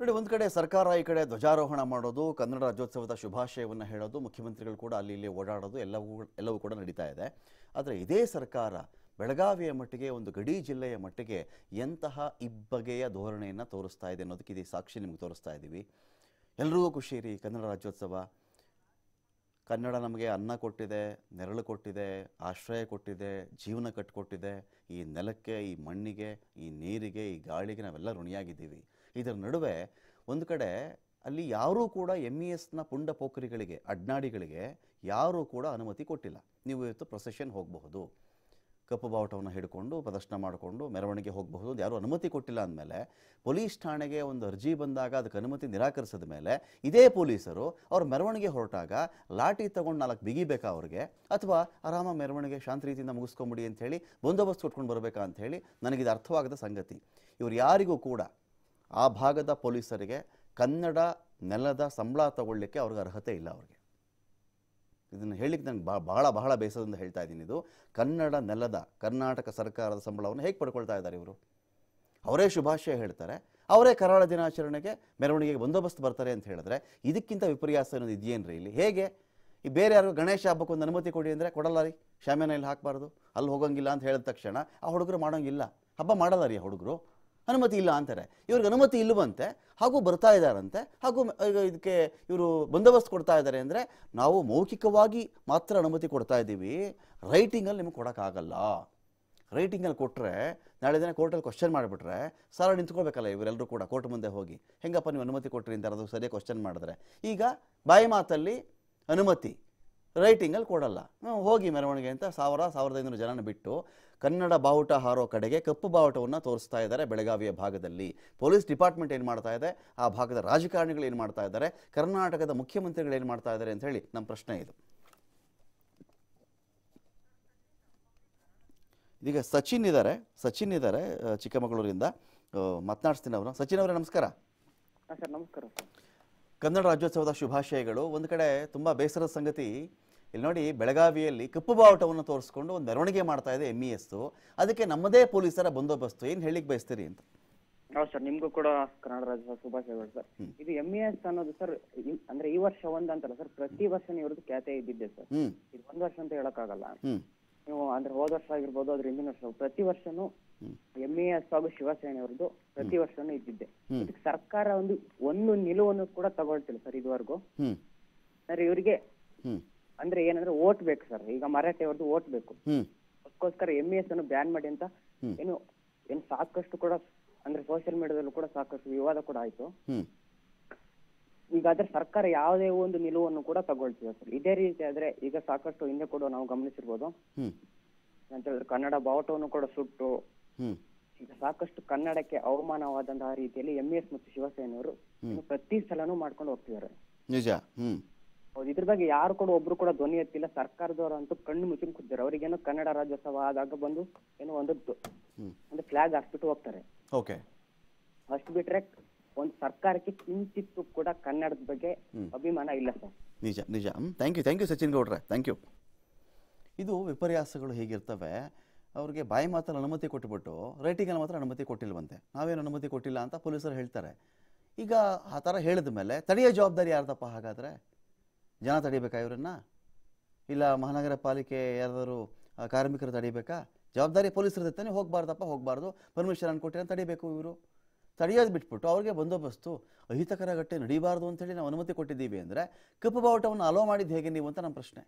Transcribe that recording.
ನೋಡಿ ಒಂದು ಕಡೆ ಸರ್ಕಾರ ಈ ಕಡೆ ಧ್ವಜಾರೋಹಣ ಮಾಡೋದು ಕನ್ನಡ ರಾಜ್ಯೋತ್ಸವದ ಶುಭಾಶಯವನ್ನು ಹೇಳೋದು ಮುಖ್ಯಮಂತ್ರಿಗಳು ಕೂಡ ಅಲ್ಲಿ ಇಲ್ಲಿ ಓಡಾಡೋದು ಎಲ್ಲವೂ ಎಲ್ಲವೂ ಕೂಡ ನಡೀತಾ ಇದೆ ಆದರೆ ಇದೇ ಸರ್ಕಾರ ಬೆಳಗಾವಿಯ ಮಟ್ಟಿಗೆ ಒಂದು ಗಡಿ ಜಿಲ್ಲೆಯ ಮಟ್ಟಿಗೆ ಎಂತಹ ಇಬ್ಬಗೆಯ ಧೋರಣೆಯನ್ನು ತೋರಿಸ್ತಾ ಇದೆ ಅನ್ನೋದಕ್ಕೆ ಇದೇ ಸಾಕ್ಷಿ ನಿಮ್ಗೆ ತೋರಿಸ್ತಾ ಇದ್ದೀವಿ ಎಲ್ರಿಗೂ ಖುಷಿ ರೀ ಕನ್ನಡ ರಾಜ್ಯೋತ್ಸವ ಕನ್ನಡ ನಮಗೆ ಅನ್ನ ಕೊಟ್ಟಿದೆ ನೆರಳು ಕೊಟ್ಟಿದೆ ಆಶ್ರಯ ಕೊಟ್ಟಿದೆ ಜೀವನ ಕಟ್ಕೊಟ್ಟಿದೆ ಈ ನೆಲಕ್ಕೆ ಈ ಮಣ್ಣಿಗೆ ಈ ನೀರಿಗೆ ಈ ಗಾಳಿಗೆ ನಾವೆಲ್ಲ ಋಣಿಯಾಗಿದ್ದೀವಿ ಇದರ ನಡುವೆ ಒಂದು ಕಡೆ ಅಲ್ಲಿ ಯಾರೂ ಕೂಡ ಎಮ್ ಇ e ಎಸ್ನ ಪುಂಡ ಪೋಖರಿಗಳಿಗೆ ಅಡ್ನಾಡಿಗಳಿಗೆ ಯಾರೂ ಕೂಡ ಅನುಮತಿ ಕೊಟ್ಟಿಲ್ಲ ನೀವು ಇವತ್ತು ಪ್ರೊಸೆಷನ್ ಹೋಗಬಹುದು ಕಪ್ಪು ಬಾವುಟವನ್ನು ಹಿಡ್ಕೊಂಡು ಪ್ರದರ್ಶನ ಮಾಡಿಕೊಂಡು ಮೆರವಣಿಗೆ ಹೋಗಬಹುದು ಯಾರೂ ಅನುಮತಿ ಕೊಟ್ಟಿಲ್ಲ ಅಂದಮೇಲೆ ಪೊಲೀಸ್ ಠಾಣೆಗೆ ಒಂದು ಅರ್ಜಿ ಬಂದಾಗ ಅದಕ್ಕೆ ಅನುಮತಿ ನಿರಾಕರಿಸಿದ ಮೇಲೆ ಇದೇ ಪೊಲೀಸರು ಅವ್ರ ಮೆರವಣಿಗೆ ಹೊರಟಾಗ ಲಾಠಿ ತಗೊಂಡು ನಾಲ್ಕು ಬಿಗಿಬೇಕಾ ಅವ್ರಿಗೆ ಅಥವಾ ಆರಾಮ ಮೆರವಣಿಗೆ ಶಾಂತ ರೀತಿಯಿಂದ ಮುಗಿಸ್ಕೊಂಬಿಡಿ ಅಂಥೇಳಿ ಬಂದೋಬಸ್ತ್ ಕೊಟ್ಕೊಂಡು ಬರಬೇಕಾ ಅಂಥೇಳಿ ನನಗಿದು ಅರ್ಥವಾಗದ ಸಂಗತಿ ಇವರು ಯಾರಿಗೂ ಕೂಡ ಆ ಭಾಗದ ಪೊಲೀಸರಿಗೆ ಕನ್ನಡ ನೆಲದ ಸಂಬಳ ತಗೊಳ್ಳಿಕ್ಕೆ ಅವ್ರಿಗೆ ಅರ್ಹತೆ ಇಲ್ಲ ಅವ್ರಿಗೆ ಇದನ್ನು ಹೇಳಲಿಕ್ಕೆ ನನಗೆ ಬಾ ಭಾಳ ಬಹಳ ಬೇಸರದಿಂದ ಹೇಳ್ತಾ ಇದ್ದೀನಿ ಇದು ಕನ್ನಡ ನೆಲದ ಕರ್ನಾಟಕ ಸರ್ಕಾರದ ಸಂಬಳವನ್ನು ಹೇಗೆ ಪಡ್ಕೊಳ್ತಾ ಇದ್ದಾರೆ ಇವರು ಅವರೇ ಶುಭಾಶಯ ಹೇಳ್ತಾರೆ ಅವರೇ ಕರಾಳ ದಿನಾಚರಣೆಗೆ ಮೆರವಣಿಗೆಗೆ ಬಂದೋಬಸ್ತ್ ಬರ್ತಾರೆ ಅಂತ ಹೇಳಿದ್ರೆ ಇದಕ್ಕಿಂತ ವಿಪರ್ಯಾಸ ಅನ್ನೋದು ರೀ ಇಲ್ಲಿ ಹೇಗೆ ಈ ಬೇರೆ ಯಾರು ಗಣೇಶ ಹಬ್ಬಕ್ಕೆ ಒಂದು ಅನುಮತಿ ಕೊಡಿ ಅಂದರೆ ಕೊಡಲ್ಲ ರೀ ಶಾಮಿಯಾನ ಇಲ್ಲಿ ಹಾಕಬಾರ್ದು ಅಲ್ಲಿ ಹೋಗೋಂಗಿಲ್ಲ ಅಂತ ಹೇಳಿದ ತಕ್ಷಣ ಆ ಹುಡುಗರು ಮಾಡೋಂಗಿಲ್ಲ ಹಬ್ಬ ಮಾಡಲ್ಲ ರೀ ಆ ಹುಡುಗರು ಅನುಮತಿ ಇಲ್ಲ ಅಂತಾರೆ ಇವ್ರಿಗೆ ಅನುಮತಿ ಇಲ್ಲವಂತೆ ಹಾಗೂ ಬರ್ತಾ ಇದ್ದಾರಂತೆ ಹಾಗೂ ಇದಕ್ಕೆ ಇವರು ಬಂದೋಬಸ್ತ್ ಕೊಡ್ತಾ ಇದ್ದಾರೆ ಅಂದರೆ ನಾವು ಮೌಖಿಕವಾಗಿ ಮಾತ್ರ ಅನುಮತಿ ಕೊಡ್ತಾ ಇದ್ದೀವಿ ರೈಟಿಂಗಲ್ಲಿ ನಿಮಗೆ ಕೊಡೋಕ್ಕಾಗಲ್ಲ ರೈಟಿಂಗಲ್ಲಿ ಕೊಟ್ಟರೆ ನಾಳೆ ದಿನ ಕೋರ್ಟಲ್ಲಿ ಕ್ವಶನ್ ಮಾಡಿಬಿಟ್ರೆ ಸಾಲ ನಿಂತ್ಕೊಳ್ಬೇಕಲ್ಲ ಇವರೆಲ್ಲರೂ ಕೂಡ ಕೋರ್ಟ್ ಮುಂದೆ ಹೋಗಿ ಹೆಂಗಪ್ಪ ನೀವು ಅನುಮತಿ ಕೊಟ್ಟ್ರಿ ಅಂತ ಅದು ಸರಿಯಾಗಿ ಕ್ವಶನ್ ಮಾಡಿದ್ರೆ ಈಗ ಬಾಯಿ ಮಾತಲ್ಲಿ ಅನುಮತಿ ರೈಟಿಂಗಲ್ಲಿ ಕೊಡಲ್ಲ ಹೋಗಿ ಮೆರವಣಿಗೆ ಅಂತ ಸಾವಿರ ಸಾವಿರದ ಐನೂರು ಜನನ ಬಿಟ್ಟು ಕನ್ನಡ ಬಾವುಟ ಹಾರೋ ಕಡೆಗೆ ಕಪ್ಪು ಬಾವುಟವನ್ನು ತೋರಿಸ್ತಾ ಇದ್ದಾರೆ ಬೆಳಗಾವಿಯ ಭಾಗದಲ್ಲಿ ಪೊಲೀಸ್ ಡಿಪಾರ್ಟ್ಮೆಂಟ್ ಏನು ಮಾಡ್ತಾ ಇದೆ ಆ ಭಾಗದ ರಾಜಕಾರಣಿಗಳು ಏನು ಮಾಡ್ತಾ ಇದ್ದಾರೆ ಕರ್ನಾಟಕದ ಮುಖ್ಯಮಂತ್ರಿಗಳು ಏನು ಮಾಡ್ತಾ ಇದ್ದಾರೆ ಅಂತ ಹೇಳಿ ನಮ್ಮ ಪ್ರಶ್ನೆ ಇದು ಇದೀಗ ಸಚಿನ್ ಇದ್ದಾರೆ ಸಚಿನ್ ಇದ್ದಾರೆ ಚಿಕ್ಕಮಗಳೂರಿಂದ ಮಾತನಾಡಿಸ್ತೀನಿ ಅವರು ಸಚಿನ್ ಅವರೇ ನಮಸ್ಕಾರ ನಮಸ್ಕಾರ ಕನ್ನಡ ರಾಜ್ಯೋತ್ಸವದ ಶುಭಾಶಯಗಳು ಒಂದು ಕಡೆ ತುಂಬ ಬೇಸರದ ಸಂಗತಿ ಇಲ್ಲಿ ನೋಡಿ ಬೆಳಗಾವಿಯಲ್ಲಿ ಕಪ್ಪು ಬಾವುಟವನ್ನು ತೋರಿಸ್ಕೊಂಡು ಒಂದು ಮೆರವಣಿಗೆ ಮಾಡ್ತಾ ಇದೆ ಎಮ್ ಇ ಎಸ್ ಅದಕ್ಕೆ ನಮ್ಮದೇ ಪೊಲೀಸರ ಬಂದೋಬಸ್ತು ಏನು ಹೇಳಿಕ್ ಬಯಸ್ತೀರಿ ಅಂತ ಹೌದು ಸರ್ ನಿಮ್ಗೂ ಕೂಡ ಕನ್ನಡ ರಾಜ್ಯೋತ್ಸವ ಶುಭಾಶಯಗಳು ಸರ್ ಇದು ಎಮ್ ಇ ಎಸ್ ಅನ್ನೋದು ಸರ್ ಅಂದ್ರೆ ಈ ವರ್ಷ ಒಂದಂತಲ್ಲ ಸರ್ ಪ್ರತಿ ವರ್ಷ ಇವ್ರದ್ದು ಖ್ಯಾತೆ ಇದ್ದಿದ್ದೆ ಸರ್ ಇದು ಒಂದ್ ವರ್ಷ ಅಂತ ಆಗಲ್ಲ ನೀವು ಅಂದ್ರೆ ಹೋದ ವರ್ಷ ಆಗಿರ್ಬೋದು ಅದ್ರ ಹಿಂದಿನ ವರ್ಷ ಪ್ರತಿ ವರ್ಷನೂ ಎಂ ಎ ಎಸ್ ಹಾಗೂ ಶಿವಸೇನೆ ಅವ್ರದ್ದು ಪ್ರತಿ ವರ್ಷನೂ ಇದ್ದಿದ್ದೆ ಇದಕ್ಕೆ ಸರ್ಕಾರ ಒಂದು ಒಂದು ನಿಲುವನ್ನು ಕೂಡ ತಗೊಳ್ತಿಲ್ಲ ಸರ್ ಇದುವರೆಗೂ ಸರ್ ಇವರಿಗೆ ಅಂದ್ರೆ ಏನಂದ್ರೆ ಓಟ್ ಬೇಕು ಸರ್ ಈಗ ಮರಾಠಿ ಅವ್ರದ್ದು ಓಟ್ ಬೇಕು ಅದಕ್ಕೋಸ್ಕರ ಎಂ ಎಸ್ ಅನ್ನು ಬ್ಯಾನ್ ಮಾಡಿ ಅಂತ ಏನು ಏನು ಸಾಕಷ್ಟು ಕೂಡ ಅಂದ್ರೆ ಸೋಷಿಯಲ್ ಮೀಡಿಯಾದಲ್ಲೂ ಕೂಡ ಸಾಕಷ್ಟು ವಿವಾದ ಕೂಡ ಆಯ್ತು ಈಗ ಆದ್ರೆ ಸರ್ಕಾರ ಯಾವುದೇ ಒಂದು ನಿಲುವನ್ನು ಕೂಡ ತಗೊಳ್ತಿದೆ ಸರ್ ಇದೇ ರೀತಿ ಆದ್ರೆ ಈಗ ಸಾಕಷ್ಟು ಹಿಂದೆ ಕೂಡ ನಾವು ಗಮನಿಸಿರ್ಬೋದು ಅಂತ ಹೇಳಿದ್ರೆ ಕನ್ನಡ ಬಾವುಟವನ್ನು ಕೂಡ ಸುಟ್ಟು ಈಗ ಸಾಕಷ್ಟು ಕನ್ನಡಕ್ಕೆ ಅವಮಾನವಾದಂತಹ ರೀತಿಯಲ್ಲಿ ಎಂ ಎಸ್ e ಮತ್ತು ಶಿವಸೇನೆಯವರು ಪ್ರತಿ ಸಲನೂ ಮಾಡ್ಕೊಂಡು ಹೋಗ್ತಿದ್ದಾರೆ ನಿಜ ಹೌದು ಇದ್ರ ಬಗ್ಗೆ ಯಾರು ಕೂಡ ಒಬ್ರು ಕೂಡ ಧ್ವನಿ ಎತ್ತಿಲ್ಲ ಸರ್ಕಾರದವರು ಅಂತೂ ಕಣ್ಣು ಮುಚ್ಚಿನ ಕೂತಿದ್ದಾರೆ ಅವರಿಗೇನು ಕನ್ನಡ ರಾಜ್ಯೋತ್ಸವ ಆದಾಗ ಬಂದು ಏನೋ ಒಂದು ಒಂದು ಫ್ಲಾಗ್ ಹಾಕ್ಬಿಟ್ಟು ಹೋಗ್ತಾರೆ ಅಷ್ಟು ಬಿಟ್ರೆ ಒಂದು ಸರ್ಕಾರಕ್ಕೆ ಕಿಂಚಿತ್ತು ಕೂಡ ಕನ್ನಡದ ಬಗ್ಗೆ ಅಭಿಮಾನ ಇಲ್ಲ ಸರ್ ನಿಜ ನಿಜ thank you thank you Sachin ಗೌಡ್ರೆ ಥ್ಯಾಂಕ್ ಯು ಇದು ವಿಪರ್ಯಾಸಗಳು ಹೇಗಿರ್ತವೆ ಅವ್ರಿಗೆ ಬಾಯಿ ಮಾತ್ರ ಅನುಮತಿ ಕೊಟ್ಟುಬಿಟ್ಟು ರೈಟಿಗೆ ಮಾತ್ರ ಅನುಮತಿ ಕೊಟ್ಟಿಲ್ವಂತೆ ನಾವೇನು ಅನುಮತಿ ಕೊಟ್ಟಿಲ್ಲ ಅಂತ ಪೊಲೀಸರು ಹೇಳ್ತಾರೆ ಈಗ ಆ ಥರ ಹೇಳಿದ ಮೇಲೆ ತಡೆಯೋ ಜವಾಬ್ದಾರಿ ಯಾರ್ದಪ್ಪ ಹಾಗಾದರೆ ಜನ ತಡಿಬೇಕಾ ಇವರನ್ನ ಇಲ್ಲ ಮಹಾನಗರ ಪಾಲಿಕೆ ಯಾರಾದರೂ ಕಾರ್ಮಿಕರು ತಡಿಬೇಕಾ ಜವಾಬ್ದಾರಿ ಪೊಲೀಸರು ತಾನೇ ಹೋಗಬಾರ್ದಪ್ಪ ಹೋಗಬಾರ್ದು ಪರ್ಮಿಷನ್ ಕೊಟ್ಟಿರೋ ತಡಿಬೇಕು ಇವರು ತಡೆಯೋದು ಬಿಟ್ಬಿಟ್ಟು ಅವ್ರಿಗೆ ಬಂದೋಬಸ್ತು ಅಹಿತಕರ ಘಟನೆ ನಡೀಬಾರ್ದು ಅಂತೇಳಿ ನಾವು ಅನುಮತಿ ಕೊಟ್ಟಿದ್ದೀವಿ ಅಂದರೆ ಕಪ್ಪು ಬಾವುಟವನ್ನು ಅಲೋ ಮಾಡಿದ್ದು ಹೇಗೆ ನೀವು ಅಂತ ನಮ್ಮ ಪ್ರಶ್ನೆ